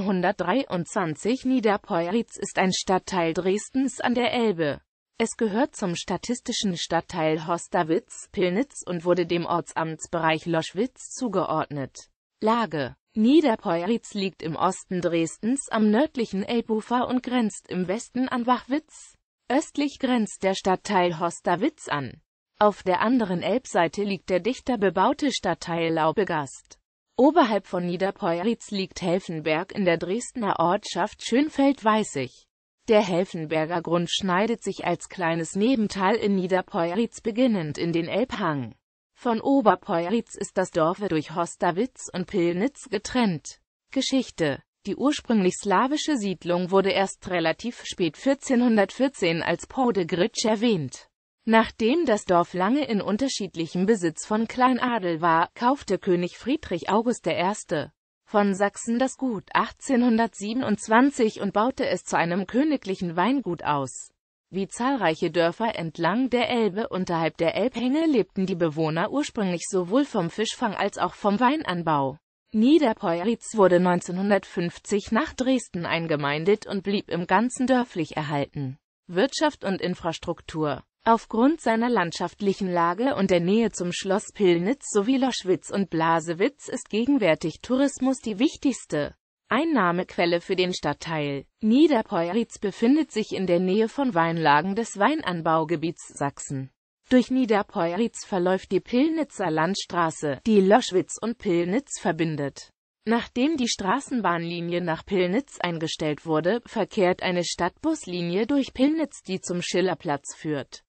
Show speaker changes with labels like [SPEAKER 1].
[SPEAKER 1] 123 Niederpeuritz ist ein Stadtteil Dresdens an der Elbe. Es gehört zum statistischen Stadtteil Hosterwitz-Pillnitz und wurde dem Ortsamtsbereich Loschwitz zugeordnet. Lage Niederpeuritz liegt im Osten Dresdens am nördlichen Elbufer und grenzt im Westen an Wachwitz. Östlich grenzt der Stadtteil Hosterwitz an. Auf der anderen Elbseite liegt der dichter bebaute Stadtteil Laubegast. Oberhalb von Niederpeuritz liegt Helfenberg in der Dresdner Ortschaft Schönfeld-Weißig. Der Helfenberger Grund schneidet sich als kleines Nebental in Niederpeuritz beginnend in den Elbhang. Von Oberpeuritz ist das Dorf durch Hosterwitz und Pillnitz getrennt. Geschichte Die ursprünglich slawische Siedlung wurde erst relativ spät 1414 als Podegritsch erwähnt. Nachdem das Dorf lange in unterschiedlichem Besitz von Kleinadel war, kaufte König Friedrich August I. von Sachsen das Gut 1827 und baute es zu einem königlichen Weingut aus. Wie zahlreiche Dörfer entlang der Elbe unterhalb der Elbhänge lebten die Bewohner ursprünglich sowohl vom Fischfang als auch vom Weinanbau. Niederpeuritz wurde 1950 nach Dresden eingemeindet und blieb im Ganzen dörflich erhalten. Wirtschaft und Infrastruktur Aufgrund seiner landschaftlichen Lage und der Nähe zum Schloss Pillnitz sowie Loschwitz und Blasewitz ist gegenwärtig Tourismus die wichtigste Einnahmequelle für den Stadtteil. Niederpeuritz befindet sich in der Nähe von Weinlagen des Weinanbaugebiets Sachsen. Durch Niederpeuritz verläuft die Pillnitzer Landstraße, die Loschwitz und Pillnitz verbindet. Nachdem die Straßenbahnlinie nach Pillnitz eingestellt wurde, verkehrt eine Stadtbuslinie durch Pillnitz, die zum Schillerplatz führt.